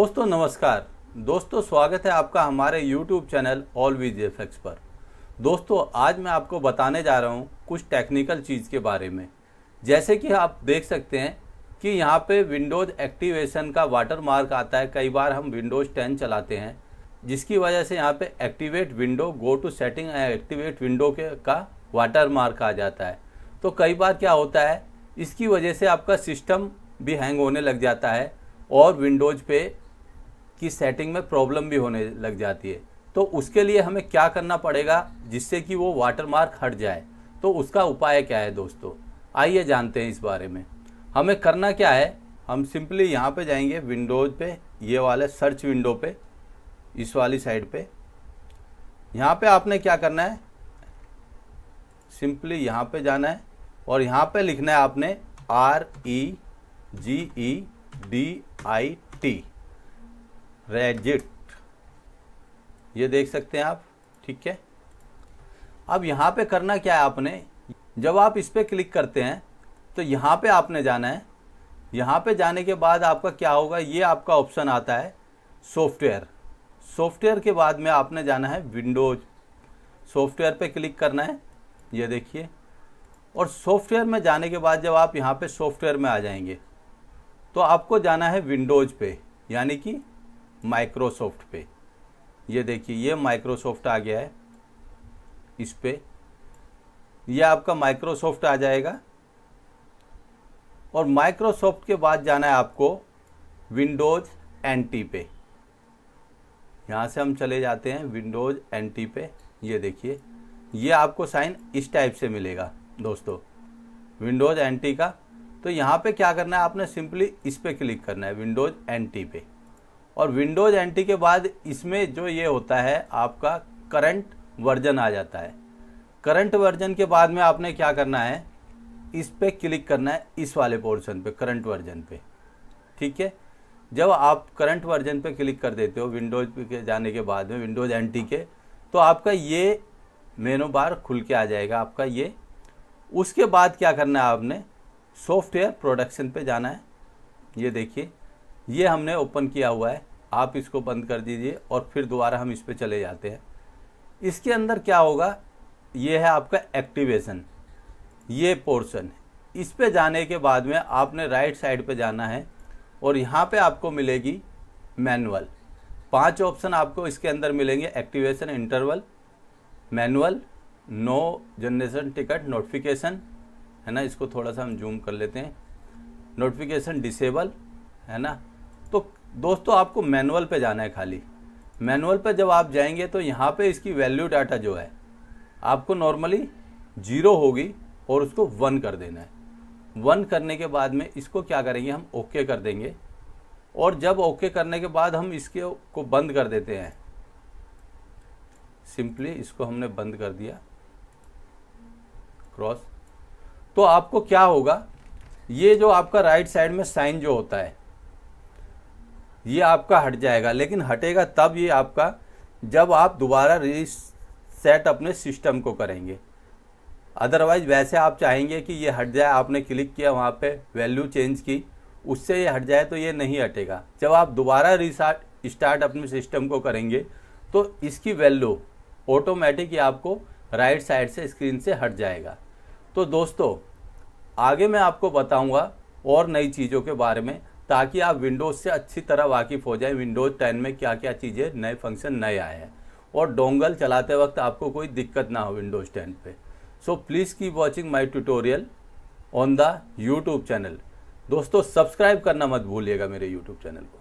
दोस्तों नमस्कार दोस्तों स्वागत है आपका हमारे YouTube चैनल ऑलवीज एफेक्स पर दोस्तों आज मैं आपको बताने जा रहा हूँ कुछ टेक्निकल चीज़ के बारे में जैसे कि आप देख सकते हैं कि यहाँ पे विंडोज़ एक्टिवेशन का वाटर मार्क आता है कई बार हम विंडोज़ टेन चलाते हैं जिसकी वजह से यहाँ पे activate window go to setting activate window के का वाटर मार्क आ जाता है तो कई बार क्या होता है इसकी वजह से आपका सिस्टम भी हैंग होने लग जाता है और विंडोज़ पे की सेटिंग में प्रॉब्लम भी होने लग जाती है तो उसके लिए हमें क्या करना पड़ेगा जिससे कि वो वाटर मार्क हट जाए तो उसका उपाय क्या है दोस्तों आइए जानते हैं इस बारे में हमें करना क्या है हम सिंपली यहाँ पे जाएंगे विंडोज पे ये वाले सर्च विंडो पे इस वाली साइड पे यहाँ पे आपने क्या करना है सिंपली यहाँ पे जाना है और यहाँ पे लिखना है आपने R E G E D I T regedit ये देख सकते हैं आप ठीक है अब यहाँ पे करना क्या है आपने जब आप इस पर क्लिक करते हैं तो यहाँ पे आपने जाना है यहाँ पे जाने के बाद आपका क्या होगा ये आपका ऑप्शन आता है सॉफ्टवेयर सॉफ्टवेयर के बाद में आपने जाना है विंडोज सॉफ्टवेयर पे क्लिक करना है ये देखिए और सॉफ्टवेयर में जाने के बाद जब आप यहाँ पे सॉफ्टवेयर में आ जाएंगे तो आपको जाना है विंडोज पे यानी कि माइक्रोसॉफ्ट पे ये देखिए ये माइक्रोसॉफ्ट आ गया है इस पर यह आपका माइक्रोसॉफ्ट आ जाएगा और माइक्रोसॉफ्ट के बाद जाना है आपको विंडोज़ एन टी पे यहाँ से हम चले जाते हैं विंडोज़ एन टी पे ये देखिए ये आपको साइन इस टाइप से मिलेगा दोस्तों विंडोज़ एन टी का तो यहाँ पे क्या करना है आपने सिंपली इस पर क्लिक करना है विंडोज़ एन टी पे और विंडोज़ एंट्री के बाद इसमें जो ये होता है आपका करंट वर्जन आ जाता है करंट वर्जन के बाद में आपने क्या करना है इस पर क्लिक करना है इस वाले पोर्शन पे करंट वर्जन पे ठीक है जब आप करंट वर्जन पे क्लिक कर देते हो विंडोज़ के जाने के बाद में विंडोज़ एंट्री के तो आपका ये मेनू बार खुल के आ जाएगा आपका ये उसके बाद क्या करना है आपने सॉफ्टवेयर प्रोडक्शन पे जाना है ये देखिए ये हमने ओपन किया हुआ है आप इसको बंद कर दीजिए और फिर दोबारा हम इस पर चले जाते हैं इसके अंदर क्या होगा ये है आपका एक्टिवेशन ये पोर्शन इस पे जाने के बाद में आपने राइट साइड पे जाना है और यहाँ पे आपको मिलेगी मैनुअल पांच ऑप्शन आपको इसके अंदर मिलेंगे activation interval manual no generation ticket notification है ना इसको थोड़ा सा हम जूम कर लेते हैं नोटिफिकेशन डिसेबल है ना दोस्तों आपको मैनुअल पे जाना है खाली मैनुअल पे जब आप जाएंगे तो यहाँ पे इसकी वैल्यू डाटा जो है आपको नॉर्मली जीरो होगी और उसको वन कर देना है वन करने के बाद में इसको क्या करेंगे हम ओके कर देंगे और जब ओके करने के बाद हम इसके को बंद कर देते हैं सिंपली इसको हमने बंद कर दिया क्रॉस तो आपको क्या होगा ये जो आपका राइट साइड में साइन जो होता है ये आपका हट जाएगा लेकिन हटेगा तब ये आपका जब आप दोबारा रीसेट अपने सिस्टम को करेंगे अदरवाइज़ वैसे आप चाहेंगे कि ये हट जाए आपने क्लिक किया वहाँ पे वैल्यू चेंज की उससे ये हट जाए तो ये नहीं हटेगा जब आप दोबारा रिसार्ट स्टार्ट अपने सिस्टम को करेंगे तो इसकी वैल्यू ऑटोमेटिक आपको राइट साइड से स्क्रीन से हट जाएगा तो दोस्तों आगे मैं आपको बताऊंगा और नई चीज़ों के बारे में ताकि आप विंडोज़ से अच्छी तरह वाकिफ़ हो जाए विंडोज़ टेन में क्या क्या चीज़ें नए फंक्शन नए आए हैं और डोंगल चलाते वक्त आपको कोई दिक्कत ना हो विंडोज़ टेन पे so please keep watching my tutorial on the YouTube channel दोस्तों सब्सक्राइब करना मत भूलिएगा मेरे यूट्यूब चैनल को